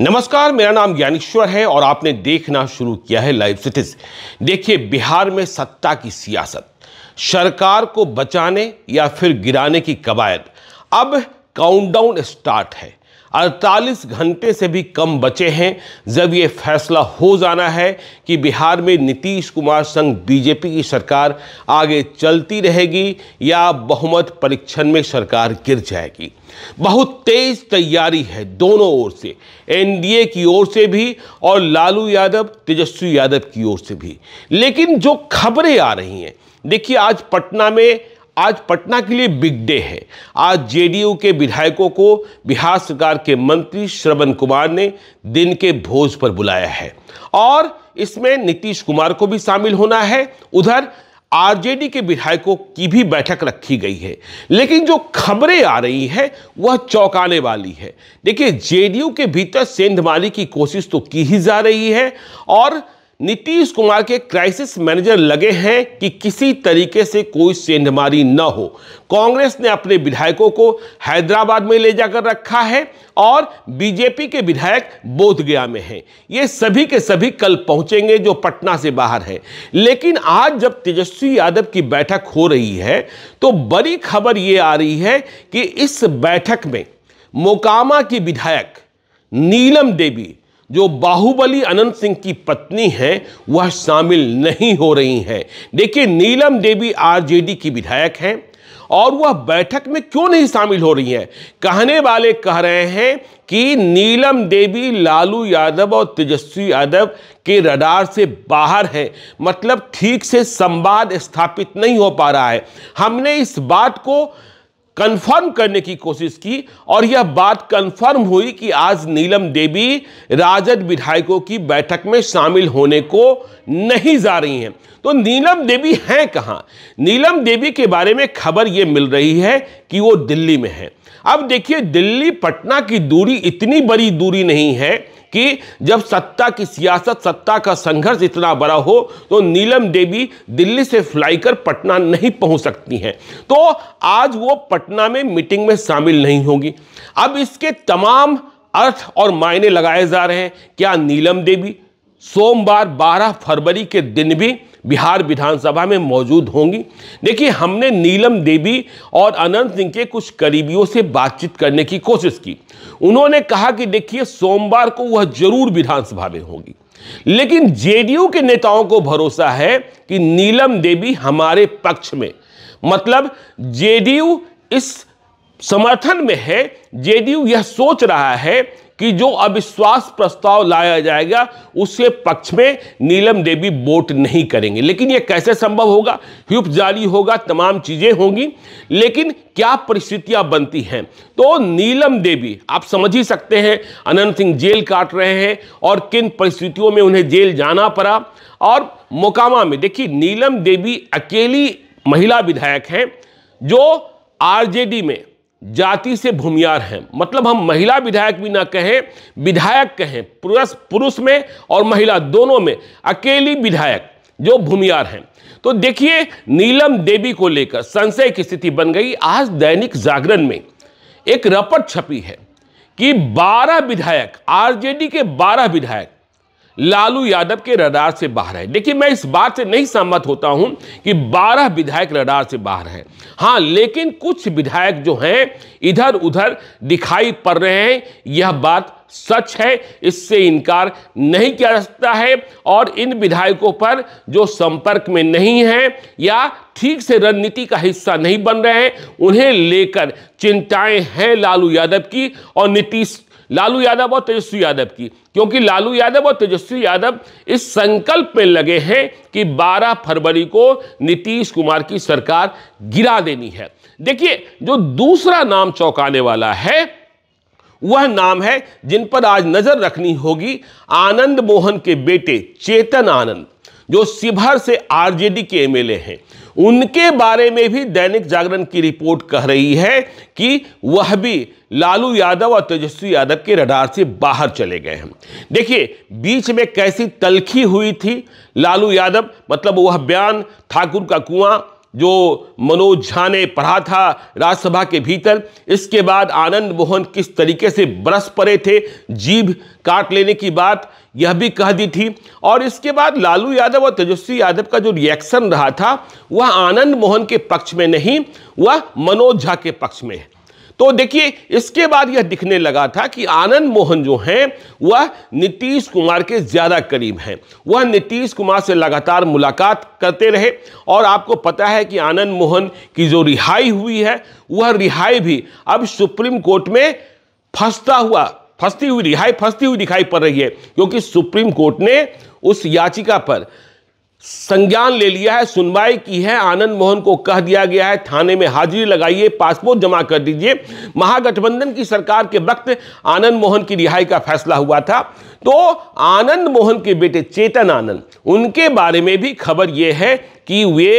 नमस्कार मेरा नाम ज्ञानेश्वर है और आपने देखना शुरू किया है लाइव सिटीज देखिए बिहार में सत्ता की सियासत सरकार को बचाने या फिर गिराने की कवायद अब काउंटडाउन स्टार्ट है 48 घंटे से भी कम बचे हैं जब ये फैसला हो जाना है कि बिहार में नीतीश कुमार संग बीजेपी की सरकार आगे चलती रहेगी या बहुमत परीक्षण में सरकार गिर जाएगी बहुत तेज तैयारी है दोनों ओर से एनडीए की ओर से भी और लालू यादव तेजस्वी यादव की ओर से भी लेकिन जो खबरें आ रही हैं देखिए आज पटना में आज पटना के लिए बिग डे है आज जेडीयू के विधायकों को बिहार सरकार के मंत्री श्रवण कुमार ने दिन के भोज पर बुलाया है और इसमें नीतीश कुमार को भी शामिल होना है उधर आरजेडी के विधायकों की भी बैठक रखी गई है लेकिन जो खबरें आ रही हैं वह चौंकाने वाली है देखिए जेडीयू के भीतर सेंधमारी की कोशिश तो की ही जा रही है और नीतीश कुमार के क्राइसिस मैनेजर लगे हैं कि किसी तरीके से कोई सेंधमारी न हो कांग्रेस ने अपने विधायकों को हैदराबाद में ले जाकर रखा है और बीजेपी के विधायक बोधगया में हैं ये सभी के सभी कल पहुंचेंगे जो पटना से बाहर है लेकिन आज जब तेजस्वी यादव की बैठक हो रही है तो बड़ी खबर ये आ रही है कि इस बैठक में मोकामा की विधायक नीलम देवी जो बाहुबली अनंत सिंह की पत्नी है वह शामिल नहीं हो रही हैं देखिए नीलम देवी आरजेडी की विधायक हैं और वह बैठक में क्यों नहीं शामिल हो रही हैं कहने वाले कह रहे हैं कि नीलम देवी लालू यादव और तेजस्वी यादव के रडार से बाहर है मतलब ठीक से संवाद स्थापित नहीं हो पा रहा है हमने इस बात को कंफर्म करने की कोशिश की और यह बात कंफर्म हुई कि आज नीलम देवी राजद विधायकों की बैठक में शामिल होने को नहीं जा रही हैं तो नीलम देवी हैं कहाँ नीलम देवी के बारे में खबर ये मिल रही है कि वो दिल्ली में हैं अब देखिए दिल्ली पटना की दूरी इतनी बड़ी दूरी नहीं है कि जब सत्ता की सियासत सत्ता का संघर्ष इतना बड़ा हो तो नीलम देवी दिल्ली से फ्लाई कर पटना नहीं पहुंच सकती हैं तो आज वो पटना में मीटिंग में शामिल नहीं होगी अब इसके तमाम अर्थ और मायने लगाए जा रहे हैं क्या नीलम देवी सोमवार 12 फरवरी के दिन भी बिहार विधानसभा में मौजूद होंगी देखिए हमने नीलम देवी और अनंत सिंह के कुछ करीबियों से बातचीत करने की कोशिश की उन्होंने कहा कि देखिए सोमवार को वह जरूर विधानसभा में होगी लेकिन जेडीयू के नेताओं को भरोसा है कि नीलम देवी हमारे पक्ष में मतलब जेडीयू इस समर्थन में है जेडीयू यह सोच रहा है कि जो अविश्वास प्रस्ताव लाया जाएगा उसके पक्ष में नीलम देवी वोट नहीं करेंगे लेकिन यह कैसे संभव होगा हिप जारी होगा तमाम चीज़ें होंगी लेकिन क्या परिस्थितियां बनती हैं तो नीलम देवी आप समझ ही सकते हैं अनंत सिंह जेल काट रहे हैं और किन परिस्थितियों में उन्हें जेल जाना पड़ा और मोकामा में देखिए नीलम देवी अकेली महिला विधायक हैं जो आरजेडी में जाति से भूमियार हैं मतलब हम महिला विधायक भी ना कहें विधायक कहें पुरुष पुरुष में और महिला दोनों में अकेली विधायक जो भूमियार हैं तो देखिए नीलम देवी को लेकर संशय की स्थिति बन गई आज दैनिक जागरण में एक रपट छपी है कि 12 विधायक आरजेडी के 12 विधायक लालू यादव के रडार से बाहर है देखिए मैं इस बात से नहीं सहमत होता हूं कि 12 विधायक रडार से बाहर हैं हां लेकिन कुछ विधायक जो हैं इधर उधर दिखाई पड़ रहे हैं यह बात सच है इससे इनकार नहीं किया जा सकता है और इन विधायकों पर जो संपर्क में नहीं है या ठीक से रणनीति का हिस्सा नहीं बन रहे हैं उन्हें लेकर चिंताएं हैं लालू यादव की और नीतीश लालू यादव और तेजस्वी यादव की क्योंकि लालू यादव और तेजस्वी यादव इस संकल्प में लगे हैं कि 12 फरवरी को नीतीश कुमार की सरकार गिरा देनी है देखिए जो दूसरा नाम चौंकाने वाला है वह नाम है जिन पर आज नज़र रखनी होगी आनंद मोहन के बेटे चेतन आनंद जो शिवहर से आरजेडी के एमएलए हैं उनके बारे में भी दैनिक जागरण की रिपोर्ट कह रही है कि वह भी लालू यादव और तेजस्वी यादव के रडार से बाहर चले गए हैं देखिए बीच में कैसी तलखी हुई थी लालू यादव मतलब वह बयान ठाकुर का कुआं जो मनोज झा ने पढ़ा था राज्यसभा के भीतर इसके बाद आनंद मोहन किस तरीके से बरस पड़े थे जीभ काट लेने की बात यह भी कह दी थी और इसके बाद लालू यादव और तेजस्वी यादव का जो रिएक्शन रहा था वह आनंद मोहन के पक्ष में नहीं वह मनोज झा के पक्ष में है तो देखिए इसके बाद यह दिखने लगा था कि आनंद मोहन जो हैं वह नीतीश कुमार के ज़्यादा करीब हैं वह नीतीश कुमार से लगातार मुलाकात करते रहे और आपको पता है कि आनंद मोहन की जो रिहाई हुई है वह रिहाई भी अब सुप्रीम कोर्ट में फंसता हुआ फंसती हुई रिहाई फंसती हुई दिखाई पड़ रही है क्योंकि सुप्रीम कोर्ट ने उस याचिका पर संज्ञान ले लिया है सुनवाई की है आनंद मोहन को कह दिया गया है थाने में हाजिरी लगाइए पासपोर्ट जमा कर दीजिए महागठबंधन की सरकार के वक्त आनंद मोहन की रिहाई का फैसला हुआ था तो आनंद मोहन के बेटे चेतन आनंद उनके बारे में भी खबर यह है कि वे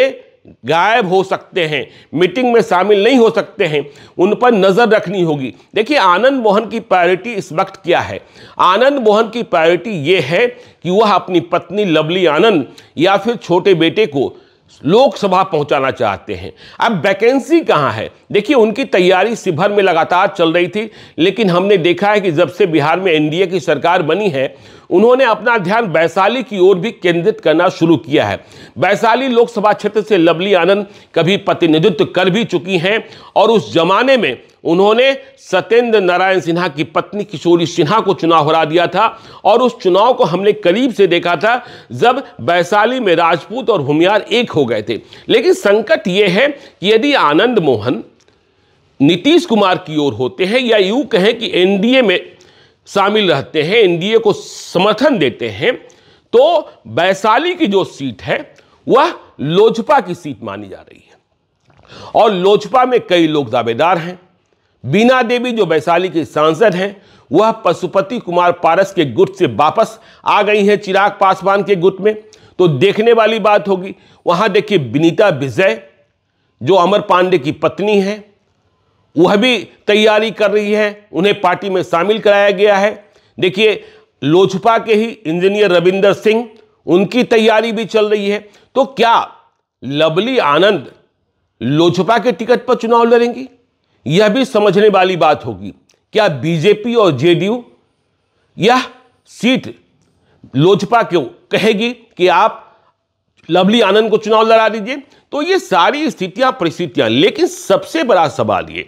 गायब हो सकते हैं मीटिंग में शामिल नहीं हो सकते हैं उन पर नज़र रखनी होगी देखिए आनंद मोहन की प्रायोरिटी इस वक्त क्या है आनंद मोहन की प्रायोरिटी ये है कि वह अपनी पत्नी लवली आनंद या फिर छोटे बेटे को लोकसभा पहुंचाना चाहते हैं अब वैकेंसी कहाँ है देखिए उनकी तैयारी सिभर में लगातार चल रही थी लेकिन हमने देखा है कि जब से बिहार में एनडीए की सरकार बनी है उन्होंने अपना ध्यान वैशाली की ओर भी केंद्रित करना शुरू किया है वैशाली लोकसभा क्षेत्र से लवली आनंद कभी प्रतिनिधित्व कर भी चुकी हैं और उस जमाने में उन्होंने सत्येंद्र नारायण सिन्हा की पत्नी किशोरी सिन्हा को चुनाव हरा दिया था और उस चुनाव को हमने करीब से देखा था जब वैशाली में राजपूत और भूमियार एक हो गए थे लेकिन संकट यह है कि यदि आनंद मोहन नीतीश कुमार की ओर होते हैं या यूं कहें कि एनडीए में शामिल रहते हैं एनडीए को समर्थन देते हैं तो वैशाली की जो सीट है वह लोजपा की सीट मानी जा रही है और लोजपा में कई लोग दावेदार हैं बीना देवी जो वैशाली की सांसद हैं वह पशुपति कुमार पारस के गुट से वापस आ गई हैं चिराग पासवान के गुट में तो देखने वाली बात होगी वहां देखिए विनीता विजय जो अमर पांडे की पत्नी है वह भी तैयारी कर रही है उन्हें पार्टी में शामिल कराया गया है देखिए लोजपा के ही इंजीनियर रविंदर सिंह उनकी तैयारी भी चल रही है तो क्या लवली आनंद लोजपा के टिकट पर चुनाव लड़ेंगी यह भी समझने वाली बात होगी क्या बीजेपी और जेडीयू यह सीट लोजपा क्यों कहेगी कि आप लवली आनंद को चुनाव लड़ा दीजिए तो ये सारी स्थितियां परिस्थितियां लेकिन सबसे बड़ा सवाल ये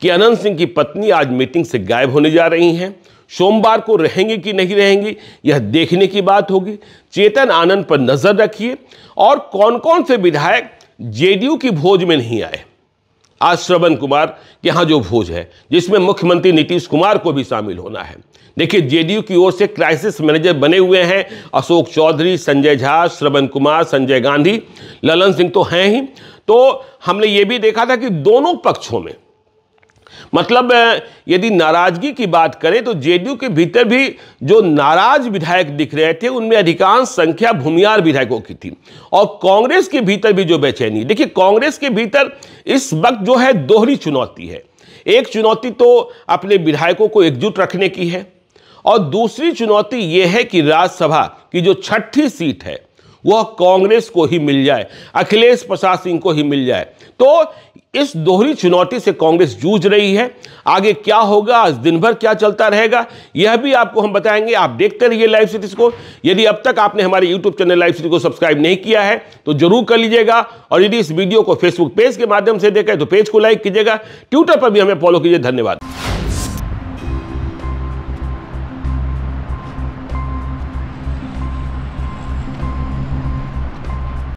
कि अनंत सिंह की पत्नी आज मीटिंग से गायब होने जा रही हैं सोमवार को रहेंगे कि नहीं रहेंगे यह देखने की बात होगी चेतन आनंद पर नज़र रखिए और कौन कौन से विधायक जेडीयू की भोज में नहीं आए आज श्रवण कुमार के यहाँ जो भोज है जिसमें मुख्यमंत्री नीतीश कुमार को भी शामिल होना है देखिए जेडीयू की ओर से क्राइसिस मैनेजर बने हुए हैं अशोक चौधरी संजय झा श्रवण कुमार संजय गांधी ललन सिंह तो हैं ही तो हमने ये भी देखा था कि दोनों पक्षों में मतलब यदि नाराज़गी की बात करें तो जेडीयू के भीतर भी जो नाराज विधायक दिख रहे थे उनमें अधिकांश संख्या भूमियार विधायकों की थी और कांग्रेस के भीतर भी जो बेचैनी देखिए कांग्रेस के भीतर इस वक्त जो है दोहरी चुनौती है एक चुनौती तो अपने विधायकों को एकजुट रखने की है और दूसरी चुनौती ये है कि राज्यसभा की जो छठी सीट है वह कांग्रेस को ही मिल जाए अखिलेश प्रसाद सिंह को ही मिल जाए तो इस दोहरी चुनौती से कांग्रेस जूझ रही है आगे क्या होगा आज दिन भर क्या चलता रहेगा यह भी आपको हम बताएंगे आप देखते रहिए लाइव सीरीज को यदि अब तक आपने हमारे यूट्यूब चैनल लाइव सीरीज को सब्सक्राइब नहीं किया है तो जरूर कर लीजिएगा और यदि इस वीडियो को फेसबुक पेज के माध्यम से देखें तो पेज को लाइक कीजिएगा ट्विटर पर भी हमें फॉलो कीजिए धन्यवाद